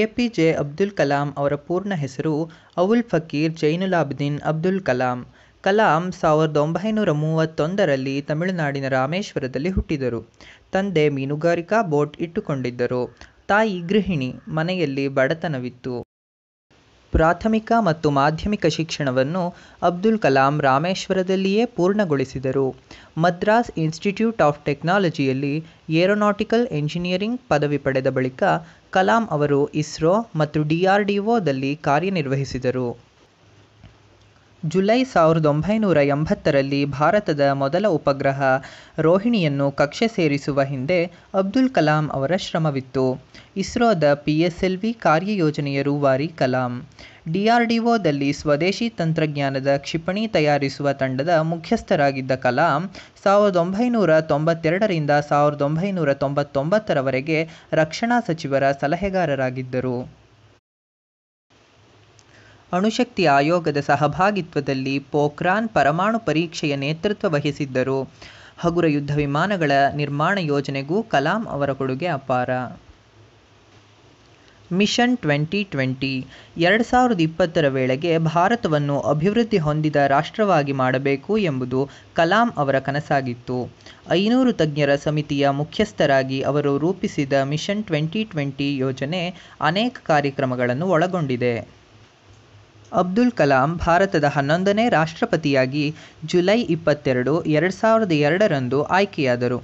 A P J Abdul Kalam ಅವರ ಪೂರ್ಣ ಹೆಸರು ಅವುಲ್ ಫಕೀರ್ ಜೈನುಲಾಬ್ದಿನ್ ಅಬ್ದುಲ್ ಕಲಾಂ ಕಲಾಂ ಸಾವಿರದ ಒಂಬೈನೂರ ಮೂವತ್ತೊಂದರಲ್ಲಿ ತಮಿಳುನಾಡಿನ ರಾಮೇಶ್ವರದಲ್ಲಿ ಹುಟ್ಟಿದರು ತಂದೆ ಮೀನುಗಾರಿಕಾ ಬೋಟ್ ಇಟ್ಟುಕೊಂಡಿದ್ದರು ತಾಯಿ ಗೃಹಿಣಿ ಮನೆಯಲ್ಲಿ ಬಡತನವಿತ್ತು ಪ್ರಾಥಮಿಕ ಮತ್ತು ಮಾಧ್ಯಮಿಕ ಶಿಕ್ಷಣವನ್ನು ಅಬ್ದುಲ್ ಕಲಾಂ ರಾಮೇಶ್ವರದಲ್ಲಿಯೇ ಪೂರ್ಣಗೊಳಿಸಿದರು ಮದ್ರಾಸ್ ಇನ್ಸ್ಟಿಟ್ಯೂಟ್ ಆಫ್ ಟೆಕ್ನಾಲಜಿಯಲ್ಲಿ ಏರೋನಾಟಿಕಲ್ ಎಂಜಿನಿಯರಿಂಗ್ ಪದವಿ ಪಡೆದ ಬಳಿಕ ಕಲಾಂ ಅವರು ಇಸ್ರೋ ಮತ್ತು ಡಿಆರ್ಡಿಒದಲ್ಲಿ ಕಾರ್ಯನಿರ್ವಹಿಸಿದರು ಜುಲೈ ಸಾವಿರದ ಒಂಬೈನೂರ ಎಂಬತ್ತರಲ್ಲಿ ಭಾರತದ ಮೊದಲ ಉಪಗ್ರಹ ರೋಹಿಣಿಯನ್ನು ಕಕ್ಷೆ ಸೇರಿಸುವ ಹಿಂದೆ ಅಬ್ದುಲ್ ಕಲಾಂ ಅವರ ಶ್ರಮವಿತ್ತು. ಇಸ್ರೋದ ಪಿಎಸ್ಎಲ್ವಿ ಕಾರ್ಯಯೋಜನೆಯ ರೂವಾರಿ ಕಲಾಂ. ಡಿಆರ್ಡಿಒದಲ್ಲಿ ಸ್ವದೇಶಿ ತಂತ್ರಜ್ಞಾನದ ಕ್ಷಿಪಣಿ ತಯಾರಿಸುವ ತಂಡದ ಮುಖ್ಯಸ್ಥರಾಗಿದ್ದ ಕಲಾಂ ಸಾವಿರದ ಒಂಬೈನೂರ ತೊಂಬತ್ತೆರಡರಿಂದ ಸಾವಿರದ ಒಂಬೈನೂರ ತೊಂಬತ್ತೊಂಬತ್ತರವರೆಗೆ ರಕ್ಷಣಾ ಸಚಿವರ ಸಲಹೆಗಾರರಾಗಿದ್ದರು. ಅಣುಶಕ್ತಿ ಆಯೋಗದ ಸಹಭಾಗಿತ್ವದಲ್ಲಿ ಪೋಖ್ರಾನ್ ಪರಮಾಣು ಪರೀಕ್ಷೆಯ ನೇತೃತ್ವ ವಹಿಸಿದ್ದರು. ಹಗುರ ಯುದ್ಧ ವಿಮಾನಗಳ ನಿರ್ಮಾಣ ಯೋಜನೆಗೂ ಕಲಾಂ ಅವರ ಕೊಡುಗೆ ಅಪಾರ. ಮಿಷನ್ ಟ್ವೆಂಟಿ-ಟ್ವೆಂಟಿ ಎರಡು ಸಾವಿರದ ಇಪ್ಪತ್ತರ ವೇಳೆಗೆ ಭಾರತವನ್ನು ಅಭಿವೃದ್ಧಿ ಹೊಂದಿದ ರಾಷ್ಟ್ರವಾಗಿ ಮಾಡಬೇಕು ಎಂಬುದು ಕಲಾಂ ಅವರ ಕನಸಾಗಿತ್ತು. ಐನೂರು ತಜ್ಞರ ಸಮಿತಿಯ ಮುಖ್ಯಸ್ಥರಾಗಿ ಅವರು ರೂಪಿಸಿದ ಮಿಷನ್ ಟ್ವೆಂಟಿ-ಟ್ವೆಂಟಿ ಯೋಜನೆ ಅನೇಕ ಕಾರ್ಯಕ್ರಮಗಳನ್ನು ಒಳಗೊಂಡಿದೆ. ಅಬ್ದುಲ್ ಕಲಾಂ ಭಾರತದ ಹನ್ನೊಂದನೇ ರಾಷ್ಟ್ರಪತಿಯಾಗಿ ಜುಲೈ ಇಪ್ಪತ್ತೆರಡು ಎರಡು ಸಾವಿರದ ಎರಡರಂದು ಆಯ್ಕೆಯಾದರು.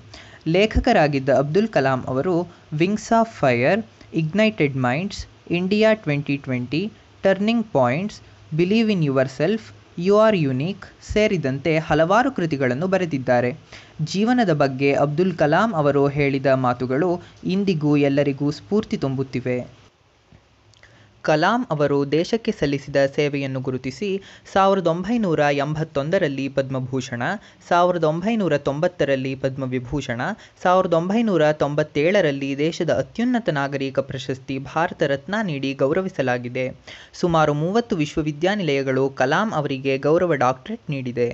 ಲೇಖಕರಾಗಿದ್ದ ಅಬ್ದುಲ್ ಕಲಾಂ ಅವರು "wings of fire", "ignited minds", "India twenty twenty", "turning points", "believe in yourself "you are unique" ಸೇರಿದಂತೆ ಹಲವಾರು ಕೃತಿಗಳನ್ನು ಬರೆದಿದ್ದಾರೆ. ಜೀವನದ ಬಗ್ಗೆ ಅಬ್ದುಲ್ ಕಲಾಂ ಅವರು ಹೇಳಿದ ಮಾತುಗಳು ಇಂದಿಗೂ ಎಲ್ಲರಿಗೂ ಸ್ಫೂರ್ತಿ ತುಂಬುತ್ತಿವೆ. ಕಲಾಂ ಅವರು ದೇಶಕ್ಕೆ ಸಲ್ಲಿಸಿದ ಸೇವೆಯನ್ನು ಗುರುತಿಸಿ ಸಾವಿರದ ಒಂಬೈನೂರ ಎಂಬತ್ತೊಂದರಲ್ಲಿ ಪದ್ಮಭೂಷಣ ಸಾವಿರದ ಒಂಬೈನೂರ ತೊಂಬತ್ತರಲ್ಲಿ ಪದ್ಮವಿಭೂಷಣ ಸಾವಿರದ ಒಂಬೈನೂರ ತೊಂಬತ್ತೇಳರಲ್ಲಿ ದೇಶದ ಅತ್ಯುನ್ನತ ನಾಗರಿಕ ಪ್ರಶಸ್ತಿ ಭಾರತ ರತ್ನ ನೀಡಿ ಗೌರವಿಸಲಾಗಿದೆ ಸುಮಾರು ಮೂವತ್ತು ವಿಶ್ವವಿದ್ಯಾನಿಲಯಗಳು ಕಲಾಂ ಅವರಿಗೆ ಗೌರವ ಡಾಕ್ಟರೇಟ್ ನೀಡಿದೆ